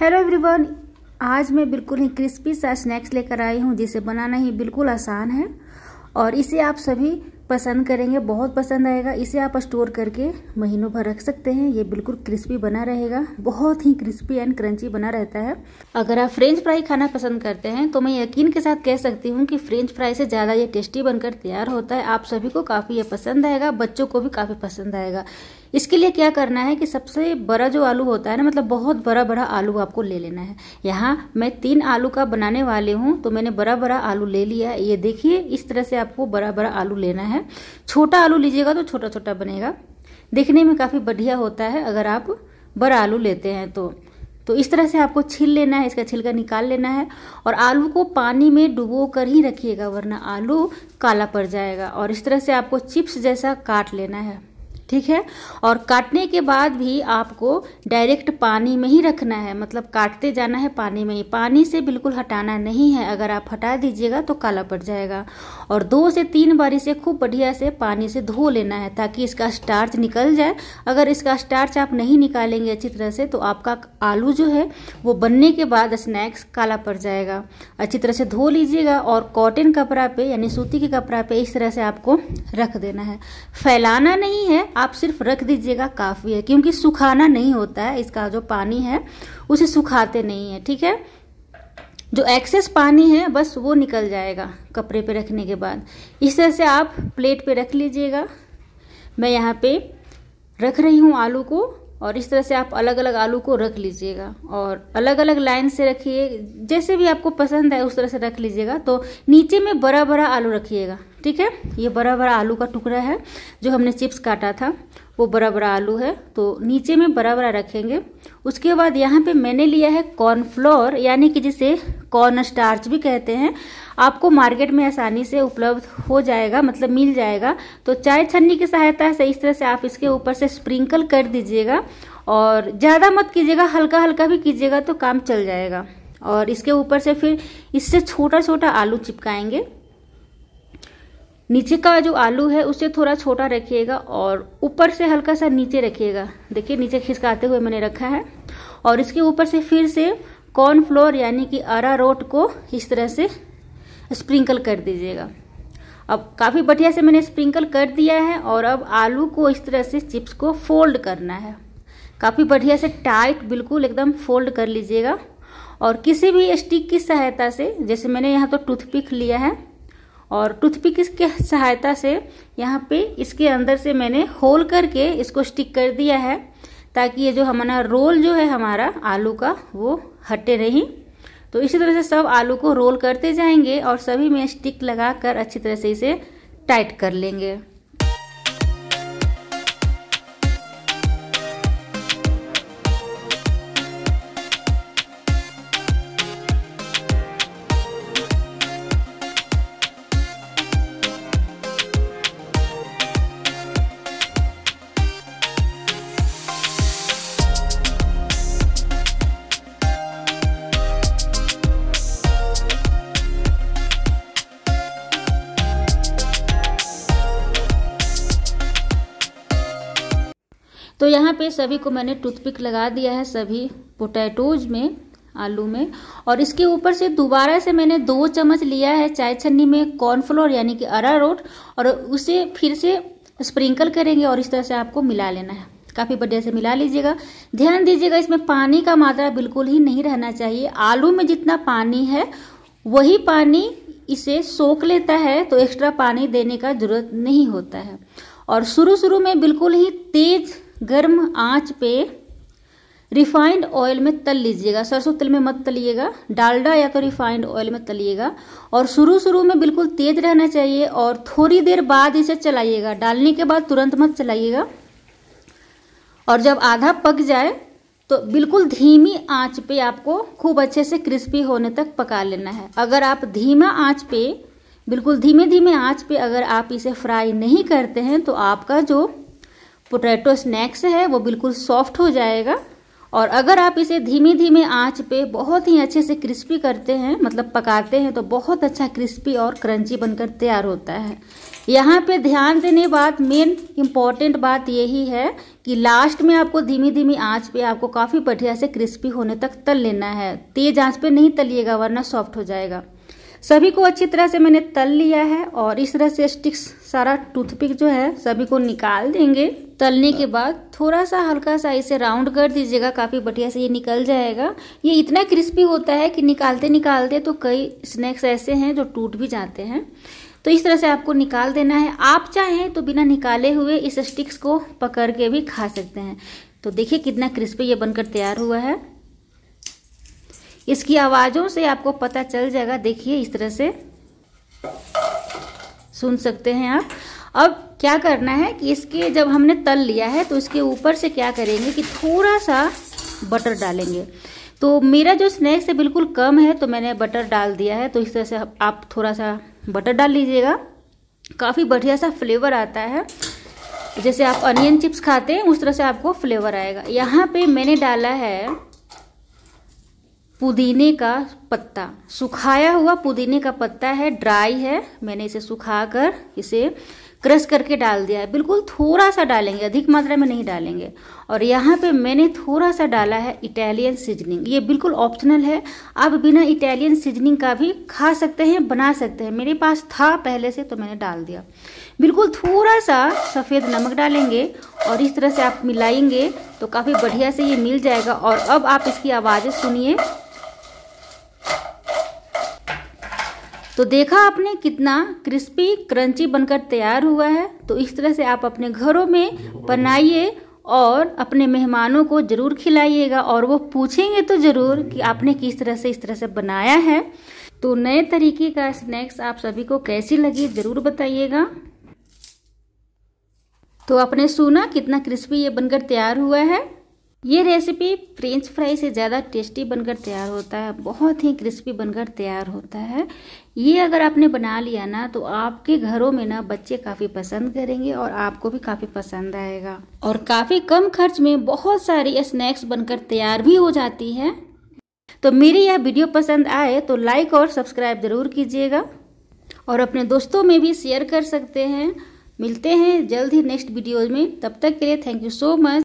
hello everyone आज मैं बिल्कुल ही क्रिस्पी सा स्नैक्स लेकर आई हूँ जिसे बनाना ही बिल्कुल आसान है और इसे आप सभी पसंद करेंगे बहुत पसंद आएगा इसे आप स्टोर करके महीनों भर रख सकते हैं ये बिल्कुल क्रिस्पी बना रहेगा बहुत ही क्रिस्पी एंड क्रंची बना रहता है अगर आप फ्रेंच फ्राई खाना पसंद करते हैं तो मैं यकीन के साथ कह सकती हूँ कि फ्रेंच फ्राई से ज़्यादा ये टेस्टी बनकर तैयार होता है आप सभी को काफ़ी ये पसंद आएगा बच्चों को भी काफ़ी पसंद आएगा इसके लिए क्या करना है कि सबसे बड़ा जो आलू होता है ना मतलब बहुत बड़ा बड़ा आलू आपको ले लेना है यहाँ मैं तीन आलू का बनाने वाली हूँ तो मैंने बड़ा बड़ा आलू ले लिया है ये देखिए इस तरह से आपको बड़ा बड़ा आलू लेना है छोटा आलू लीजिएगा तो छोटा छोटा बनेगा देखने में काफ़ी बढ़िया होता है अगर आप बड़ा आलू लेते हैं तो तो इस तरह से आपको छील लेना है इसका छिलका निकाल लेना है और आलू को पानी में डुबो कर ही रखिएगा वरना आलू काला पड़ जाएगा और इस तरह से आपको चिप्स जैसा काट लेना है ठीक है और काटने के बाद भी आपको डायरेक्ट पानी में ही रखना है मतलब काटते जाना है पानी में ही पानी से बिल्कुल हटाना नहीं है अगर आप हटा दीजिएगा तो काला पड़ जाएगा और दो से तीन बार से खूब बढ़िया से पानी से धो लेना है ताकि इसका स्टार्च निकल जाए अगर इसका स्टार्च आप नहीं निकालेंगे अच्छी तरह से तो आपका आलू जो है वो बनने के बाद स्नैक्स काला पड़ जाएगा अच्छी तरह से धो लीजिएगा और कॉटन कपड़ा पे यानी सूती के कपड़ा पे इस तरह से आपको रख देना है फैलाना नहीं है आप आप सिर्फ रख दीजिएगा काफ़ी है क्योंकि सुखाना नहीं होता है इसका जो पानी है उसे सुखाते नहीं है ठीक है जो एक्सेस पानी है बस वो निकल जाएगा कपड़े पे रखने के बाद इस तरह से आप प्लेट पे रख लीजिएगा मैं यहाँ पे रख रही हूँ आलू को और इस तरह से आप अलग अलग आलू को रख लीजिएगा और अलग अलग लाइन से रखिए जैसे भी आपको पसंद है उस तरह से रख लीजिएगा तो नीचे में बड़ा बड़ा आलू रखिएगा ठीक है ये बड़ा बड़ा आलू का टुकड़ा है जो हमने चिप्स काटा था वो बड़ा बड़ा आलू है तो नीचे में बड़ा बड़ा रखेंगे उसके बाद यहाँ पे मैंने लिया है कॉर्नफ्लोर यानी कि जिसे कॉर्न स्टार्च भी कहते हैं आपको मार्केट में आसानी से उपलब्ध हो जाएगा मतलब मिल जाएगा तो चाय छन्नी की सहायता से इस तरह से आप इसके ऊपर से स्प्रिंकल कर दीजिएगा और ज़्यादा मत कीजिएगा हल्का हल्का भी कीजिएगा तो काम चल जाएगा और इसके ऊपर से फिर इससे छोटा छोटा आलू चिपकाएंगे नीचे का जो आलू है उसे थोड़ा छोटा रखिएगा और ऊपर से हल्का सा नीचे रखिएगा देखिए नीचे खिसकाते हुए मैंने रखा है और इसके ऊपर से फिर से कॉर्नफ्लोर यानी कि आरा रोट को इस तरह से स्प्रिंकल कर दीजिएगा अब काफ़ी बढ़िया से मैंने स्प्रिंकल कर दिया है और अब आलू को इस तरह से चिप्स को फोल्ड करना है काफ़ी बढ़िया से टाइट बिल्कुल एकदम फोल्ड कर लीजिएगा और किसी भी स्टिक की सहायता से जैसे मैंने यहाँ तो टूथपिक लिया है और टूथपिक की सहायता से यहाँ पे इसके अंदर से मैंने होल करके इसको स्टिक कर दिया है ताकि ये जो हमारा रोल जो है हमारा आलू का वो हटे नहीं तो इसी तरह से सब आलू को रोल करते जाएंगे और सभी में स्टिक लगा कर अच्छी तरह से इसे टाइट कर लेंगे तो यहाँ पे सभी को मैंने टूथपिक लगा दिया है सभी पोटैटोज में आलू में और इसके ऊपर से दोबारा से मैंने दो चम्मच लिया है चाय छन्नी में कॉर्नफ्लोर यानी कि अरारोट और उसे फिर से स्प्रिंकल करेंगे और इस तरह से आपको मिला लेना है काफ़ी बढ़िया से मिला लीजिएगा ध्यान दीजिएगा इसमें पानी का मात्रा बिल्कुल ही नहीं रहना चाहिए आलू में जितना पानी है वही पानी इसे सोख लेता है तो एक्स्ट्रा पानी देने का जरूरत नहीं होता है और शुरू शुरू में बिल्कुल ही तेज़ गर्म आंच पे रिफाइंड ऑयल में तल लीजिएगा सरसों तेल में मत तलिएगा डालडा या तो रिफाइंड ऑयल में तलिएगा और शुरू शुरू में बिल्कुल तेज रहना चाहिए और थोड़ी देर बाद इसे चलाइएगा डालने के बाद तुरंत मत चलाइएगा और जब आधा पक जाए तो बिल्कुल धीमी आंच पे आपको खूब अच्छे से क्रिस्पी होने तक पका लेना है अगर आप धीमा आंच पे बिल्कुल धीमे धीमे आंच पे अगर आप इसे फ्राई नहीं करते हैं तो आपका जो पोटैटो स्नैक्स है वो बिल्कुल सॉफ्ट हो जाएगा और अगर आप इसे धीमी धीमे आंच पे बहुत ही अच्छे से क्रिस्पी करते हैं मतलब पकाते हैं तो बहुत अच्छा क्रिस्पी और क्रंची बनकर तैयार होता है यहाँ पे ध्यान देने बात मेन इम्पॉर्टेंट बात यही है कि लास्ट में आपको धीमी धीमी आंच पे आपको काफ़ी बढ़िया से क्रिस्पी होने तक तल लेना है तेज आंच पे नहीं तलिएगा वरना सॉफ्ट हो जाएगा सभी को अच्छी तरह से मैंने तल लिया है और इस तरह से स्टिक्स सारा टूथपिक जो है सभी को निकाल देंगे तलने के बाद थोड़ा सा हल्का सा इसे राउंड कर दीजिएगा काफ़ी बढ़िया से ये निकल जाएगा ये इतना क्रिस्पी होता है कि निकालते निकालते तो कई स्नैक्स ऐसे हैं जो टूट भी जाते हैं तो इस तरह से आपको निकाल देना है आप चाहें तो बिना निकाले हुए इस स्टिक्स को पकड़ के भी खा सकते हैं तो देखिए कितना क्रिस्पी ये बनकर तैयार हुआ है इसकी आवाज़ों से आपको पता चल जाएगा देखिए इस तरह से सुन सकते हैं आप अब क्या करना है कि इसके जब हमने तल लिया है तो इसके ऊपर से क्या करेंगे कि थोड़ा सा बटर डालेंगे तो मेरा जो स्नैक्स है बिल्कुल कम है तो मैंने बटर डाल दिया है तो इस तरह से आप थोड़ा सा बटर डाल लीजिएगा काफ़ी बढ़िया सा फ्लेवर आता है जैसे आप अनियन चिप्स खाते हैं उस तरह से आपको फ्लेवर आएगा यहाँ पे मैंने डाला है पुदीने का पत्ता सुखाया हुआ पुदीने का पत्ता है ड्राई है मैंने इसे सुखा कर इसे क्रश करके डाल दिया है बिल्कुल थोड़ा सा डालेंगे अधिक मात्रा में नहीं डालेंगे और यहाँ पे मैंने थोड़ा सा डाला है इटालियन सीजनिंग ये बिल्कुल ऑप्शनल है आप बिना इटालियन सीजनिंग का भी खा सकते हैं बना सकते हैं मेरे पास था पहले से तो मैंने डाल दिया बिल्कुल थोड़ा सा सफ़ेद नमक डालेंगे और इस तरह से आप मिलाएंगे तो काफ़ी बढ़िया से ये मिल जाएगा और अब आप इसकी आवाज़ें सुनिए तो देखा आपने कितना क्रिस्पी क्रंची बनकर तैयार हुआ है तो इस तरह से आप अपने घरों में बनाइए और अपने मेहमानों को ज़रूर खिलाइएगा और वो पूछेंगे तो ज़रूर कि आपने किस तरह से इस तरह से बनाया है तो नए तरीके का स्नैक्स आप सभी को कैसी लगी ज़रूर बताइएगा तो आपने सुना कितना क्रिस्पी ये बनकर तैयार हुआ है ये रेसिपी फ्रेंच फ्राई से ज़्यादा टेस्टी बनकर तैयार होता है बहुत ही क्रिस्पी बनकर तैयार होता है ये अगर आपने बना लिया ना तो आपके घरों में ना बच्चे काफ़ी पसंद करेंगे और आपको भी काफ़ी पसंद आएगा और काफ़ी कम खर्च में बहुत सारी स्नैक्स बनकर तैयार भी हो जाती है तो मेरी यह वीडियो पसंद आए तो लाइक और सब्सक्राइब ज़रूर कीजिएगा और अपने दोस्तों में भी शेयर कर सकते हैं मिलते हैं जल्द ही नेक्स्ट वीडियोज में तब तक के लिए थैंक यू सो मच